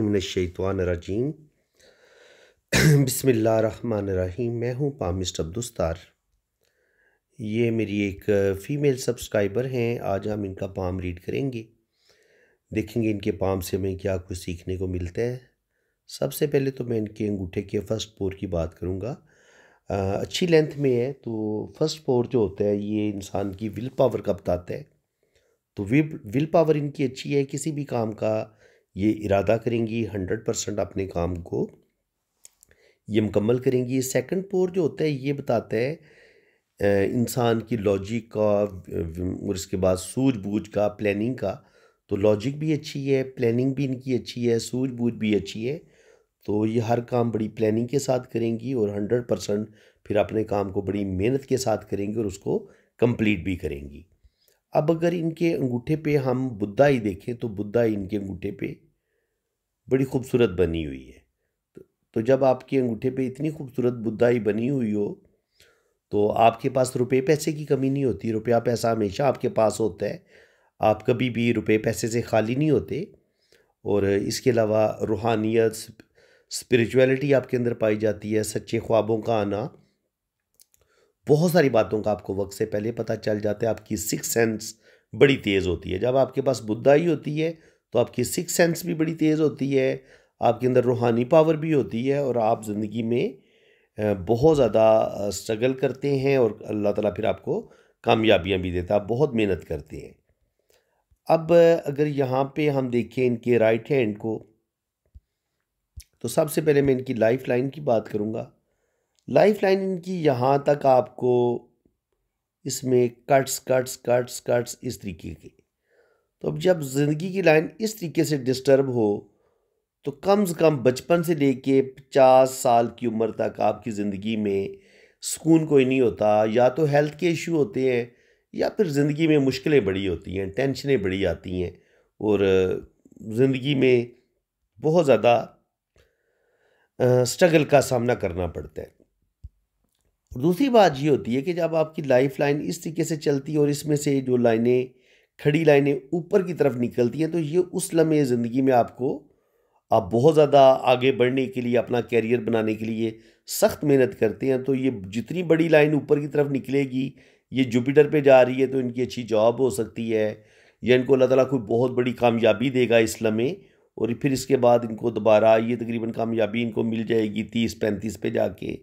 रजीम बसमीम मैं हूँ पामिस्ट अब्दुस्तार ये मेरी एक फ़ीमेल सब्सक्राइबर हैं आज हम इनका पाम रीड करेंगे देखेंगे इनके पाम से हमें क्या कुछ सीखने को मिलता है सबसे पहले तो मैं इनके अंगूठे के फ़र्स्ट पोर की बात करूँगा अच्छी लेंथ में है तो फ़र्स्ट पोर जो होता है ये इंसान की विल पावर का बताता है तो विल पावर इनकी अच्छी है किसी भी काम का ये इरादा करेंगी हंड्रेड परसेंट अपने काम को ये मुकम्मल करेंगी सेकंड पोर जो होता है ये बताता है इंसान की लॉजिक का और इसके बाद सूझबूझ का प्लानिंग का तो लॉजिक भी अच्छी है प्लानिंग भी इनकी अच्छी है सूझबूझ भी अच्छी है तो ये हर काम बड़ी प्लानिंग के साथ करेंगी और हंड्रेड परसेंट फिर अपने काम को बड़ी मेहनत के साथ करेंगी और उसको कंप्लीट भी करेंगी अब अगर इनके अंगूठे पे हम बुद्धा ही देखें तो बुद्धा इनके अंगूठे पे बड़ी खूबसूरत बनी हुई है तो, तो जब आपके अंगूठे पे इतनी खूबसूरत बुद्धाई बनी हुई हो तो आपके पास रुपए पैसे की कमी नहीं होती रुपया पैसा हमेशा आपके पास होता है आप कभी भी रुपए पैसे से खाली नहीं होते और इसके अलावा रूहानियत स्पिरिचुअलिटी आपके अंदर पाई जाती है सच्चे ख्वाबों का आना बहुत सारी बातों का आपको वक्त से पहले पता चल जाता है आपकी सिक्स सेंस बड़ी तेज़ होती है जब आपके पास बुद्धाई होती है तो आपकी सिक्स सेंस भी बड़ी तेज़ होती है आपके अंदर रूहानी पावर भी होती है और आप ज़िंदगी में बहुत ज़्यादा स्ट्रगल करते हैं और अल्लाह ताला फिर आपको कामयाबियाँ भी देता है आप बहुत मेहनत करते हैं अब अगर यहाँ पे हम देखें इनके राइट हैंड को तो सबसे पहले मैं इनकी लाइफ लाइन की बात करूँगा लाइफ लाइन इनकी यहाँ तक आपको इसमें कट्स कट्स कट्स कट्स इस तरीके के तो अब जब ज़िंदगी की लाइन इस तरीके से डिस्टर्ब हो तो कम से कम बचपन से लेके पचास साल की उम्र तक आपकी ज़िंदगी में सुकून कोई नहीं होता या तो हेल्थ के इशू होते हैं या फिर ज़िंदगी में मुश्किलें बड़ी होती हैं टेंशनें बड़ी आती हैं और ज़िंदगी में बहुत ज़्यादा स्ट्रगल का सामना करना पड़ता है दूसरी बात ये होती है कि जब आपकी लाइफ लाइन इस तरीके से चलती है और इसमें से जो लाइनें खड़ी लाइनें ऊपर की तरफ निकलती हैं तो ये उस लम्हे ज़िंदगी में आपको आप बहुत ज़्यादा आगे बढ़ने के लिए अपना कैरियर बनाने के लिए सख्त मेहनत करते हैं तो ये जितनी बड़ी लाइन ऊपर की तरफ निकलेगी ये जुपिटर पे जा रही है तो इनकी अच्छी जॉब हो सकती है या इनको अल्लाह ताला कोई बहुत बड़ी कामयाबी देगा इस लम्हे और फिर इसके बाद इनको दोबारा ये तकरीबन कामयाबी इनको मिल जाएगी तीस पैंतीस पे जाके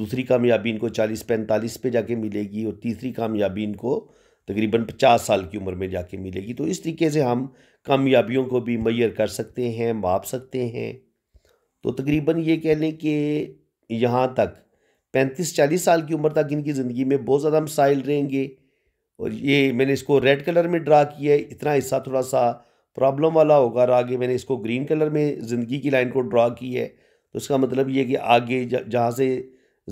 दूसरी कामयाबी इनको चालीस पैंतालीस पे जाके मिलेगी और तीसरी कामयाबी इनको तकरीबन पचास साल की उम्र में जाके मिलेगी तो इस तरीके से हम कामयाबियों को भी मैयर कर सकते हैं माप सकते हैं तो तकरीबन ये कह लें कि यहाँ तक पैंतीस चालीस साल की उम्र तक इनकी ज़िंदगी में बहुत ज़्यादा मसाइल रहेंगे और ये मैंने इसको रेड कलर में ड्रा किया है इतना हिस्सा थोड़ा सा प्रॉब्लम वाला होगा और आगे मैंने इसको ग्रीन कलर में ज़िंदगी की लाइन को ड्रा की है तो इसका मतलब ये कि आगे जहाँ से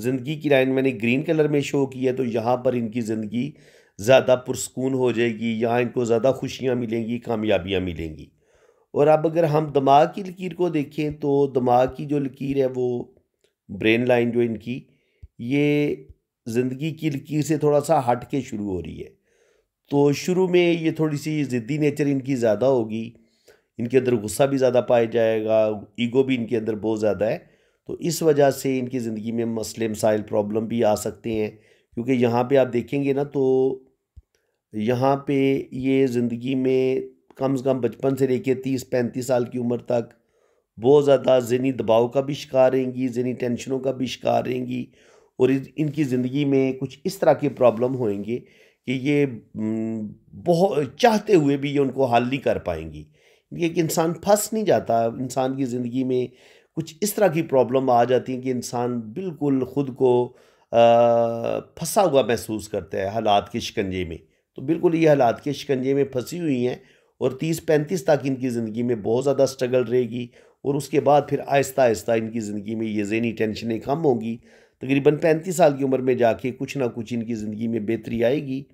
ज़िंदगी की लाइन मैंने ग्रीन कलर में शो की है तो यहाँ पर इनकी ज़िंदगी ज़्यादा पुरस्कून हो जाएगी यहाँ इनको ज़्यादा खुशियाँ मिलेंगी कामयाबियाँ मिलेंगी और अब अगर हम दिमाग की लकीर को देखें तो दिमाग की जो लकीर है वो ब्रेन लाइन जो इनकी ये ज़िंदगी की लकीर से थोड़ा सा हट के शुरू हो रही है तो शुरू में ये थोड़ी सी ज़िद्दी नेचर इनकी ज़्यादा होगी इनके अंदर गुस्सा भी ज़्यादा पाया जाएगा ईगो भी इनके अंदर बहुत ज़्यादा है तो इस वजह से इनकी ज़िंदगी में मसले मसाइल प्रॉब्लम भी आ सकते हैं क्योंकि यहाँ पर आप देखेंगे ना तो यहाँ पे ये ज़िंदगी में कम से कम बचपन से लेके तीस पैंतीस साल की उम्र तक बहुत ज़्यादा जहनी दबाव का भी शिकार रहेंगी जहनी टेंशनों का भी शिकार रहेंगी और इनकी ज़िंदगी में कुछ इस तरह के प्रॉब्लम होंगे कि ये बहुत चाहते हुए भी ये उनको हल नहीं कर पाएंगी ये कि इंसान फंस नहीं जाता इंसान की ज़िंदगी में कुछ इस तरह की प्रॉब्लम आ जाती हैं कि इंसान बिल्कुल ख़ुद को फंसा हुआ महसूस करता है हालात के शिकंजे में तो बिल्कुल ये हालात के शिकंजे में फंसी हुई हैं और तीस पैंतीस तक इनकी ज़िंदगी में बहुत ज़्यादा स्ट्रगल रहेगी और उसके बाद फिर आहिस्ता आहिस्ता इनकी ज़िंदगी में ये जहनी टेंशनें कम होंगी तकरीबन पैंतीस साल की उम्र में जाके कुछ ना कुछ इनकी ज़िंदगी में बेहतरी आएगी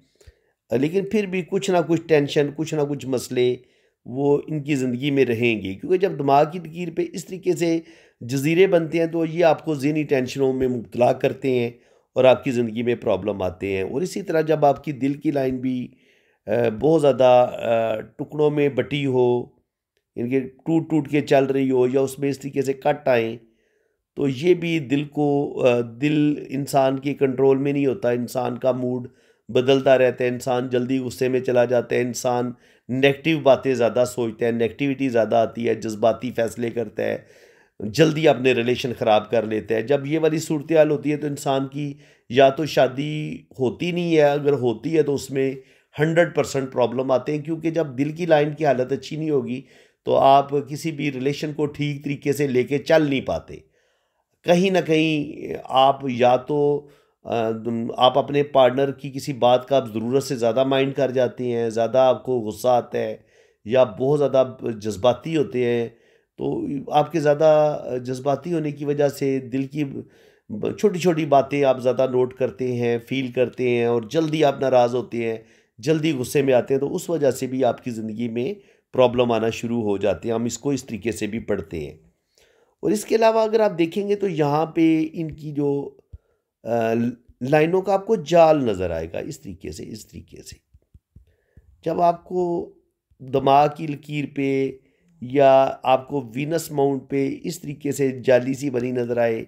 लेकिन फिर भी कुछ ना कुछ टेंशन कुछ ना कुछ मसले वो इनकी ज़िंदगी में रहेंगे क्योंकि जब दिमाग की तकीर पे इस तरीके से जजीरे बनते हैं तो ये आपको जहनी टेंशनों में मुबला करते हैं और आपकी ज़िंदगी में प्रॉब्लम आते हैं और इसी तरह जब आपकी दिल की लाइन भी बहुत ज़्यादा टुकड़ों में बटी हो इनके टूट टूट के चल रही हो या उसमें इस तरीके से कट आए तो ये भी दिल को दिल इंसान के कंट्रोल में नहीं होता इंसान का मूड बदलता रहता है इंसान जल्दी गुस्से में चला जाता है इंसान नेगेटिव बातें ज़्यादा सोचता है नेगेटिविटी ज़्यादा आती है जज्बाती फ़ैसले करता है जल्दी अपने रिलेशन ख़राब कर लेते हैं जब ये वाली सूरत हाल होती है तो इंसान की या तो शादी होती नहीं है अगर होती है तो उसमें हंड्रेड परसेंट प्रॉब्लम आते हैं क्योंकि जब दिल की लाइन की हालत अच्छी नहीं होगी तो आप किसी भी रिलेशन को ठीक तरीके से लेके चल नहीं पाते कहीं ना कहीं आप या तो आप अपने पार्टनर की किसी बात का आप ज़रूरत से ज़्यादा माइंड कर जाते हैं ज़्यादा आपको गुस्सा आता है या बहुत ज़्यादा जज्बाती होते हैं तो आपके ज़्यादा जज्बाती होने की वजह से दिल की छोटी छोटी बातें आप ज़्यादा नोट करते हैं फील करते हैं और जल्दी आप नाराज़ होते हैं जल्दी गुस्से में आते हैं तो उस वजह से भी आपकी ज़िंदगी में प्रॉब्लम आना शुरू हो जाते हैं हम इसको इस तरीके से भी पढ़ते हैं और इसके अलावा अगर आप देखेंगे तो यहाँ पे इनकी जो लाइनों का आपको जाल नज़र आएगा इस तरीके से इस तरीके से जब आपको दिमाग की लकीर पे या आपको वीनस माउंट पे इस तरीके से जाली सी बनी नज़र आए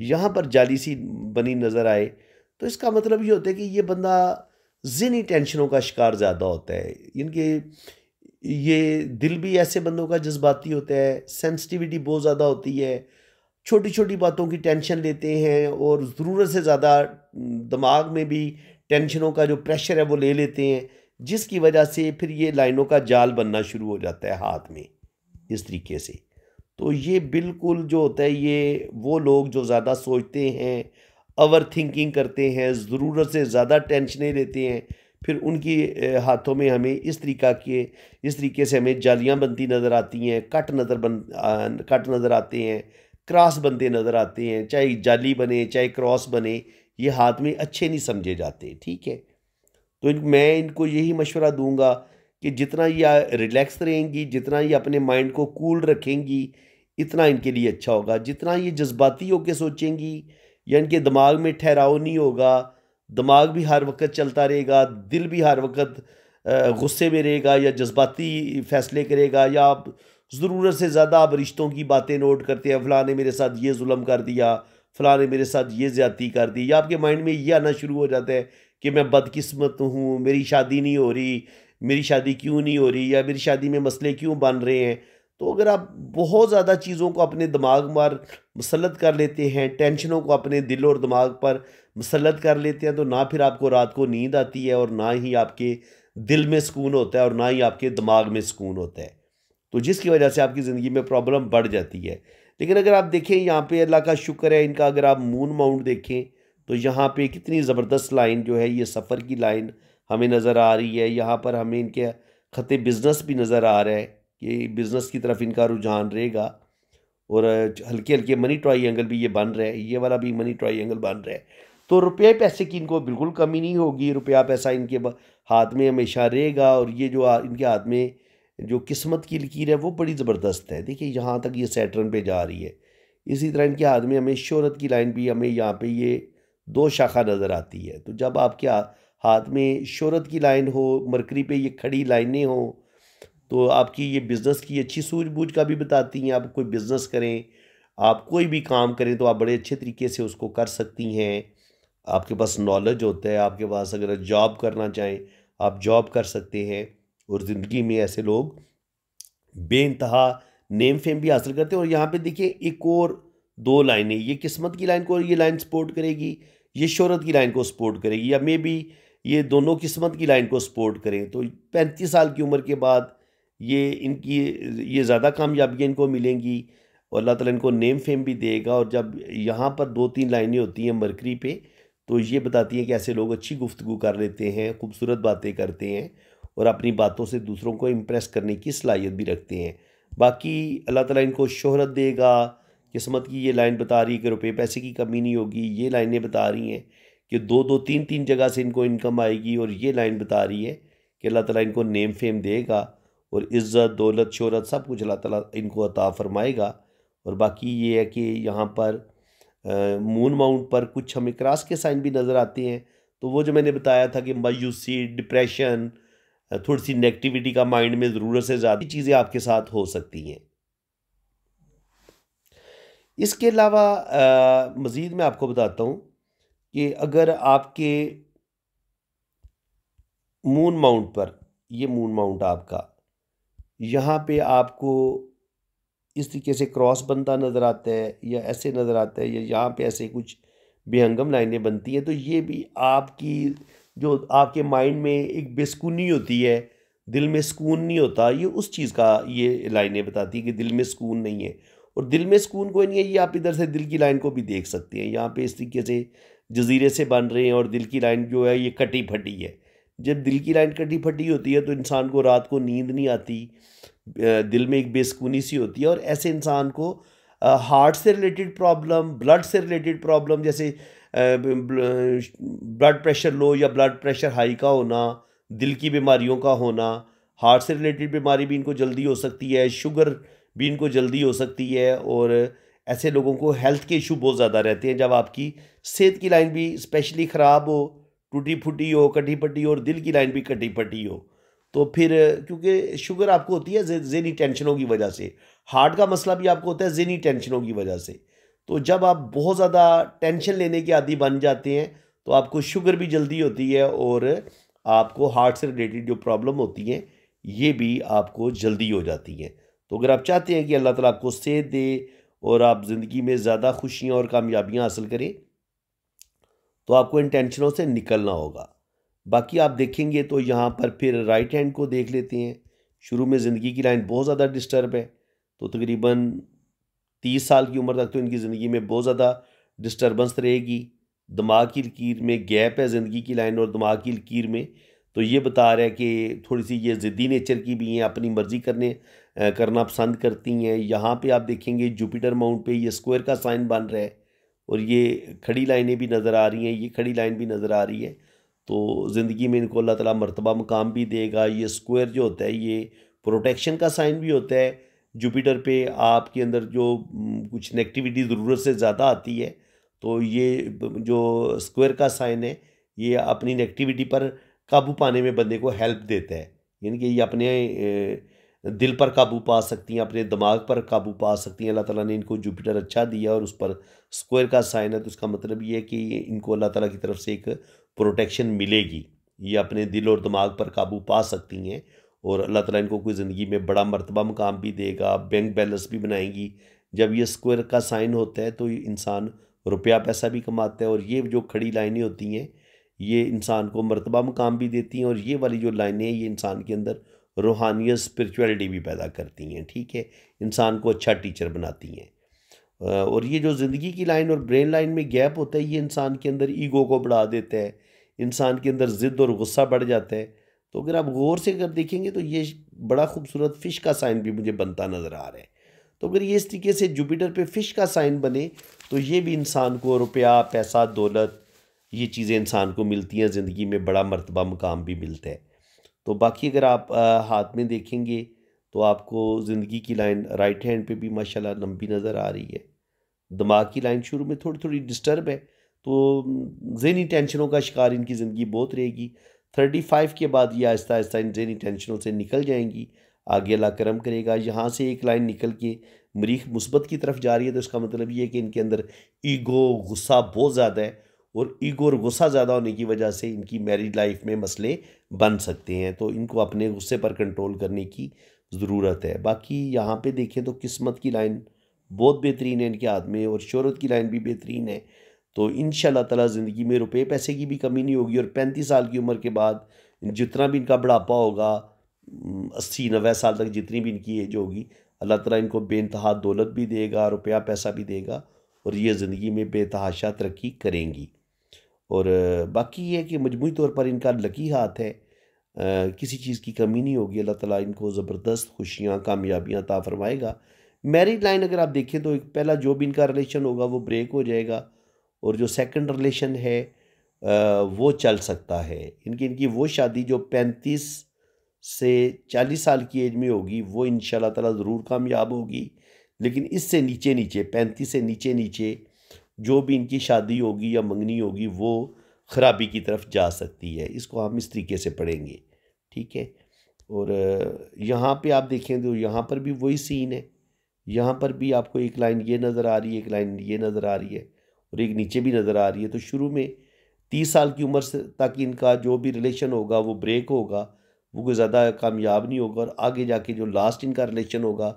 यहाँ पर जाली सी बनी नज़र आए तो इसका मतलब ये होता है कि ये बंदा जिनी टेंशनों का शिकार ज़्यादा होता है इनके ये दिल भी ऐसे बंदों का जज्बाती होता है सेंसिटिविटी बहुत ज़्यादा होती है छोटी छोटी बातों की टेंशन लेते हैं और ज़रूरत से ज़्यादा दिमाग में भी टेंशनों का जो प्रेशर है वो ले लेते हैं जिसकी वजह से फिर ये लाइनों का जाल बनना शुरू हो जाता है हाथ में इस तरीके से तो ये बिल्कुल जो होता है ये वो लोग जो ज़्यादा सोचते हैं ओवर थिंकिंग करते हैं ज़रूरत से ज़्यादा टेंशनें लेते हैं फिर उनकी हाथों में हमें इस तरीका के इस तरीके से हमें जालियां बनती नज़र आती हैं कट नज़र बन कट नज़र आते हैं क्रॉस बनते नज़र आते हैं चाहे जाली बने चाहे क्रॉस बने ये हाथ में अच्छे नहीं समझे जाते ठीक है तो इन मैं इनको यही मशवरा दूंगा कि जितना ये रिलैक्स रहेंगी जितना ये अपने माइंड को कूल रखेंगी इतना इनके लिए अच्छा होगा जितना ये जज्बाती होकर सोचेंगी या इनके दिमाग में ठहराव नहीं होगा दिमाग भी हर वक्त चलता रहेगा दिल भी हर वक्त गुस्से में रहेगा या जज्बाती फैसले करेगा या आप ज़रूरत से ज़्यादा आप रिश्तों की बातें नोट करते हैं फ़लाँ ने मेरे साथ ये जुल्म कर दिया फ़लाँ ने मेरे साथ ये ज़्यादी कर दी या आपके माइंड में ये आना शुरू हो जाता है कि मैं बदकस्मत हूँ मेरी शादी नहीं हो रही मेरी शादी क्यों नहीं हो रही या मेरी शादी में मसले क्यों बन रहे हैं तो अगर आप बहुत ज़्यादा चीज़ों को अपने दिमाग पर मसलत कर लेते हैं टेंशनों को अपने दिल और दिमाग पर मसलत कर लेते हैं तो ना फिर आपको रात को नींद आती है और ना ही आपके दिल में सुकून होता है और ना ही आपके दिमाग में सुकून होता है तो जिसकी वजह से आपकी ज़िंदगी में प्रॉब्लम बढ़ जाती है लेकिन अगर आप देखें यहाँ पे अल्लाह का शुक्र है इनका अगर आप मून माउंट देखें तो यहाँ पे कितनी ज़बरदस्त लाइन जो है ये सफ़र की लाइन हमें नज़र आ रही है यहाँ पर हमें इनके ख़त बिज़नेस भी नज़र आ रहा है कि बिज़नेस की तरफ इनका रुझान रहेगा और हल्के हल्के मनी ट्राई एंगल भी ये बन रहा है ये वाला भी मनी ट्राई एंगल बन रहा है तो रुपये पैसे की इनको बिल्कुल कमी नहीं होगी रुपया पैसा इनके हाथ में हमेशा रहेगा और ये जो इनके हाथ में जो किस्मत की लकीर है वो बड़ी ज़बरदस्त है देखिए यहाँ तक ये सैटर्न पे जा रही है इसी तरह इनके हाथ में हमें शहरत की लाइन भी हमें यहाँ पर ये दो शाखा नज़र आती है तो जब आपके हाथ में शोरत की लाइन हो मरकरी पे ये खड़ी लाइनें हो तो आपकी ये बिज़नेस की अच्छी सूझबूझ का भी बताती हैं आप कोई बिज़नेस करें आप कोई भी काम करें तो आप बड़े अच्छे तरीके से उसको कर सकती हैं आपके पास नॉलेज होता है आपके पास अगर जॉब करना चाहें आप जॉब कर सकते हैं और ज़िंदगी में ऐसे लोग बे नेम फेम भी हासिल करते हैं और यहाँ पे देखिए एक और दो लाइनें ये किस्मत की लाइन को ये लाइन सपोर्ट करेगी ये शहरत की लाइन को सपोर्ट करेगी या मे बी ये दोनों किस्मत की लाइन को सपोर्ट करें तो पैंतीस साल की उम्र के बाद ये इनकी ये ज़्यादा कामयाबियाँ इनको मिलेंगी और अल्लाह ताला इनको नेम फेम भी देगा और जब यहाँ पर दो तीन लाइनें होती हैं मरकरी पे तो ये बताती हैं कि ऐसे लोग अच्छी गुफ्तु कर लेते हैं खूबसूरत बातें करते हैं और अपनी बातों से दूसरों को इम्प्रेस करने की सलाहियत भी रखते हैं बाकी अल्लाह ताला इनको शोहरत देगा किस्मत की ये लाइन बता रही है कि रुपये पैसे की कमी नहीं होगी ये लाइनें बता रही हैं कि दो दो तीन तीन जगह से इनको इनकम आएगी और ये लाइन बता रही है कि अल्लाह ताला इनको नेम फेम देगा और इज़्ज़त दौलत शहरत सब कुछ अल्लाह ताला इनको अता फरमाएगा और बाकी ये है कि यहाँ पर मून माउंट पर कुछ हमें क्रास के साइन भी नज़र आते हैं तो वो जो मैंने बताया था कि मायूसी डिप्रेशन थोड़ी सी नेगेटिविटी का माइंड में ज़रूरत से ज़्यादा चीज़ें आपके साथ हो सकती हैं इसके अलावा मज़ीद मैं आपको बताता हूँ कि अगर आपके मून माउंट पर ये मून माउंट आपका यहाँ पे आपको इस तरीके से क्रॉस बनता नज़र आता है या ऐसे नज़र आता है या यहाँ पे ऐसे कुछ बेहंगम लाइनें बनती हैं तो ये भी आपकी जो आपके माइंड में एक बेसकूनी होती है दिल में सुकून नहीं होता ये उस चीज़ का ये लाइनें बताती है कि दिल में सुकून नहीं है और दिल में सुकून कोई नहीं है ये आप इधर से दिल की लाइन को भी देख सकते हैं यहाँ पे इस तरीके से जजीरे से बन रहे हैं और दिल की लाइन जो है ये कटी फटी है जब दिल की लाइन कटी फटी होती है तो इंसान को रात को नींद नहीं आती दिल में एक बेसकूनी सी होती है और ऐसे इंसान को हार्ट से रिलेटेड प्रॉब्लम ब्लड से रिलेटेड प्रॉब्लम जैसे ब्लड प्रेशर लो या ब्लड प्रेशर हाई का होना दिल की बीमारियों का होना हार्ट से रिलेटेड बीमारी भी इनको जल्दी हो सकती है शुगर भी इनको जल्दी हो सकती है और ऐसे लोगों को हेल्थ के इशू बहुत ज़्यादा रहते हैं जब आपकी सेहत की लाइन भी स्पेशली ख़राब हो टूटी फूटी हो कटी पट्टी हो और दिल की लाइन भी कटी पट्टी हो तो फिर क्योंकि शुगर आपको होती है जहनी जेनी टेंशनों की वजह से हार्ट का मसला भी आपको होता है जेनी टेंशनों की वजह से तो जब आप बहुत ज़्यादा टेंशन लेने के आदि बन जाते हैं तो आपको शुगर भी जल्दी होती है और आपको हार्ट से रिलेटेड जो प्रॉब्लम होती हैं ये भी आपको जल्दी हो जाती हैं तो अगर आप चाहते हैं कि अल्लाह ताला आपको सेहत दे और आप ज़िंदगी में ज़्यादा खुशियाँ और कामयाबियाँ हासिल करें तो आपको इन टेंशनों से निकलना होगा बाकी आप देखेंगे तो यहाँ पर फिर राइट हैंड को देख लेते हैं शुरू में ज़िंदगी की लाइन बहुत ज़्यादा डिस्टर्ब है तो तकरीबन तीस साल की उम्र तक तो इनकी ज़िंदगी में बहुत ज़्यादा डिस्टर्बेंस रहेगी दिमाग की लकीर में गैप है ज़िंदगी की लाइन और दिमाग की लकीर में तो ये बता रहा है कि थोड़ी सी ये ज़िद्दी नेचर की भी हैं अपनी मर्ज़ी करने करना पसंद करती हैं यहाँ पे आप देखेंगे जुपिटर माउंट पे ये स्क्वायर का साइन बन रहा है और ये खड़ी लाइनें भी नज़र आ रही हैं ये खड़ी लाइन भी नज़र आ रही है तो ज़िंदगी में इनको अल्लाह ताला मरतबा मकाम भी देगा ये स्क्वायर जो होता है ये प्रोटेक्शन का साइन भी होता है जुपिटर पे आपके अंदर जो कुछ नेगेटिविटी ज़रूरत से ज़्यादा आती है तो ये जो स्क्वायर का साइन है ये अपनी नेगेटिविटी पर काबू पाने में बंदे को हेल्प देता है यानी कि ये अपने दिल पर काबू पा सकती हैं अपने दिमाग पर काबू पा सकती हैं अल्लाह ताला ने इनको जुपिटर अच्छा दिया और उस पर स्क्वायर का साइन है तो उसका मतलब ये है कि इनको अल्लाह ताला की तरफ से एक प्रोटेक्शन मिलेगी ये अपने दिल और दिमाग पर काबू पा सकती हैं और अल्लाह ताला इनको कोई ज़िंदगी में बड़ा मरतबा मकाम भी देगा बैंक बैलेंस भी बनाएंगी जब ये स्क्वायर का साइन होता है तो इंसान रुपया पैसा भी कमाता है और ये जो खड़ी लाइनें होती हैं ये इंसान को मरतबा मुकाम भी देती हैं और ये वाली जो लाइनें ये इंसान के अंदर रूहानियत स्परिचुअलिटी भी पैदा करती हैं ठीक है इंसान को अच्छा टीचर बनाती हैं और ये जो ज़िंदगी की लाइन और ब्रेन लाइन में गैप होता है ये इंसान के अंदर ईगो को बढ़ा देता है इंसान के अंदर ज़िद्द और गुस्सा बढ़ जाता है तो अगर आप गौर से अगर देखेंगे तो ये बड़ा खूबसूरत फ़िश का साइन भी मुझे बनता नज़र आ रहा है तो अगर ये इस तरीके से जुपिटर पे फ़िश का साइन बने तो ये भी इंसान को रुपया पैसा दौलत ये चीज़ें इंसान को मिलती हैं ज़िंदगी में बड़ा मरतबा मुकाम भी मिलता है तो बाकी अगर आप हाथ में देखेंगे तो आपको ज़िंदगी की लाइन राइट हैंड पे भी माशाल्लाह लंबी नज़र आ रही है दिमाग की लाइन शुरू में थोड़ी थोड़ी डिस्टर्ब है तो जहनी टेंशनों का शिकार इनकी ज़िंदगी बहुत रहेगी थर्टी फाइव के बाद ये आहिस्ता आहिस्ता इन जहनी टेंशनों से निकल जाएंगी आगे अला करम करेगा यहाँ से एक लाइन निकल के मरीख मुस्बत की तरफ जा रही है तो इसका मतलब ये है कि इनके अंदर ईगो गुस्सा बहुत ज़्यादा है और ईगो और गुस्सा ज़्यादा होने की वजह से इनकी मैरिड लाइफ में मसले बन सकते हैं तो इनको अपने गुस्से पर कंट्रोल करने की ज़रूरत है बाकी यहाँ पे देखें तो किस्मत की लाइन बहुत बेहतरीन है इनके हाथ में और शहरत की लाइन भी बेहतरीन है तो इन तला ज़िंदगी में रुपये पैसे की भी कमी नहीं होगी और पैंतीस साल की उम्र के बाद जितना भी इनका बढ़ापा होगा अस्सी नब्बे साल तक जितनी भी इनकी एज होगी अल्लाह तला इनको बेानतहा दौलत भी देगा रुपया पैसा भी देगा और ये ज़िंदगी में बेतहाशा तरक्की करेंगी और बाकी ये कि मजमू तौर पर इनका लकी हाथ है आ, किसी चीज़ की कमी नहीं होगी अल्लाह ताला इनको ज़बरदस्त खुशियाँ कामयाबियाँ ता फरमाएगा मैरिड लाइन अगर आप देखें तो पहला जो भी इनका रिलेशन होगा वो ब्रेक हो जाएगा और जो सेकंड रिलेशन है आ, वो चल सकता है इनकी इनकी वो शादी जो पैंतीस से चालीस साल की एज में होगी वो इन ताला ज़रूर कामयाब होगी लेकिन इससे नीचे नीचे पैंतीस से नीचे नीचे जो भी इनकी शादी होगी या मंगनी होगी वो खराबी की तरफ जा सकती है इसको हम इस तरीके से पढ़ेंगे ठीक है और यहाँ पे आप देखें तो यहाँ पर भी वही सीन है यहाँ पर भी आपको एक लाइन ये नज़र आ रही है एक लाइन ये नज़र आ रही है और एक नीचे भी नज़र आ रही है तो शुरू में तीस साल की उम्र से तक इनका जो भी रिलेशन होगा वो ब्रेक होगा वो कोई ज़्यादा कामयाब नहीं होगा और आगे जाके जो लास्ट इनका रिलेशन होगा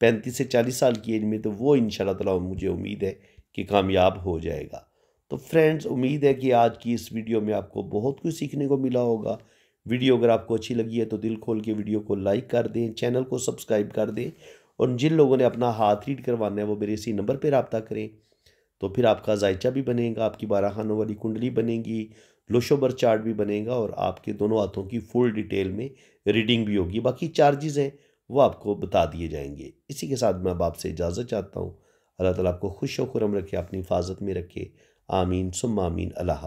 पैंतीस से चालीस साल की एज में तो वो इन शाला मुझे उम्मीद है कि कामयाब हो जाएगा तो फ्रेंड्स उम्मीद है कि आज की इस वीडियो में आपको बहुत कुछ सीखने को मिला होगा वीडियो अगर आपको अच्छी लगी है तो दिल खोल के वीडियो को लाइक कर दें चैनल को सब्सक्राइब कर दें और जिन लोगों ने अपना हाथ रीड करवाना है वो मेरे इसी नंबर पर रबता करें तो फिर आपका जायचा भी बनेगा आपकी बारहानों वाली कुंडली बनेगी लोशोबर चार्ट भी बनेगा और आपके दोनों हाथों की फुल डिटेल में रीडिंग भी होगी बाकी चार्जेज हैं वो आपको बता दिए जाएंगे इसी के साथ मैं अब आपसे इजाज़त चाहता हूँ अल्लाह ताला आपको खुश और खुरम रखे अपनी हिफाजत में रखे आमीन सुम आमीन अल्लाह